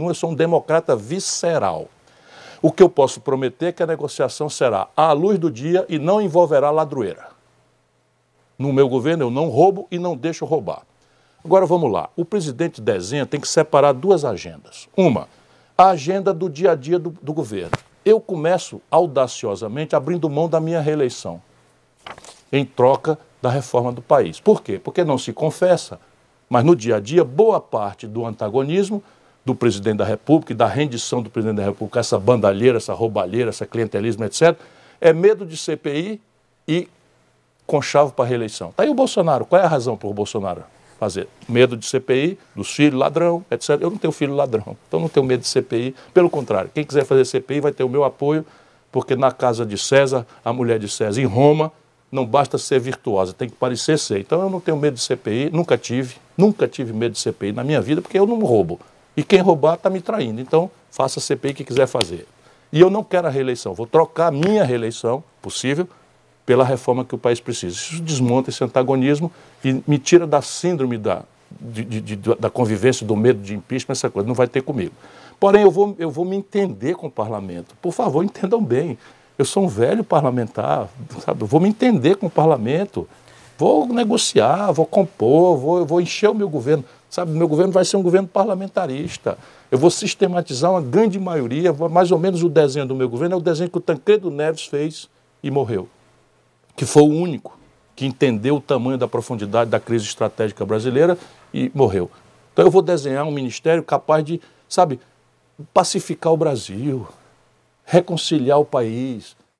Eu sou um democrata visceral. O que eu posso prometer é que a negociação será à luz do dia e não envolverá ladroeira. No meu governo eu não roubo e não deixo roubar. Agora vamos lá. O presidente desenha tem que separar duas agendas. Uma, a agenda do dia a dia do, do governo. Eu começo audaciosamente abrindo mão da minha reeleição em troca da reforma do país. Por quê? Porque não se confessa, mas no dia a dia boa parte do antagonismo do presidente da República e da rendição do presidente da República, essa bandalheira, essa roubalheira, essa clientelismo, etc., é medo de CPI e conchavo para reeleição. Está aí o Bolsonaro. Qual é a razão para o Bolsonaro fazer? Medo de CPI, dos filhos ladrão, etc. Eu não tenho filho ladrão, então não tenho medo de CPI. Pelo contrário, quem quiser fazer CPI vai ter o meu apoio, porque na casa de César, a mulher de César em Roma, não basta ser virtuosa, tem que parecer ser. Então eu não tenho medo de CPI, nunca tive, nunca tive medo de CPI na minha vida, porque eu não roubo. E quem roubar está me traindo. Então, faça a CPI que quiser fazer. E eu não quero a reeleição. Vou trocar a minha reeleição, possível, pela reforma que o país precisa. Isso desmonta esse antagonismo e me tira da síndrome da, de, de, de, da convivência, do medo de impeachment, essa coisa. Não vai ter comigo. Porém, eu vou, eu vou me entender com o parlamento. Por favor, entendam bem. Eu sou um velho parlamentar, sabe? Eu vou me entender com o parlamento. Vou negociar, vou compor, vou, vou encher o meu governo. Sabe, meu governo vai ser um governo parlamentarista. Eu vou sistematizar uma grande maioria, mais ou menos o desenho do meu governo é o desenho que o Tancredo Neves fez e morreu. Que foi o único que entendeu o tamanho da profundidade da crise estratégica brasileira e morreu. Então eu vou desenhar um ministério capaz de, sabe, pacificar o Brasil, reconciliar o país,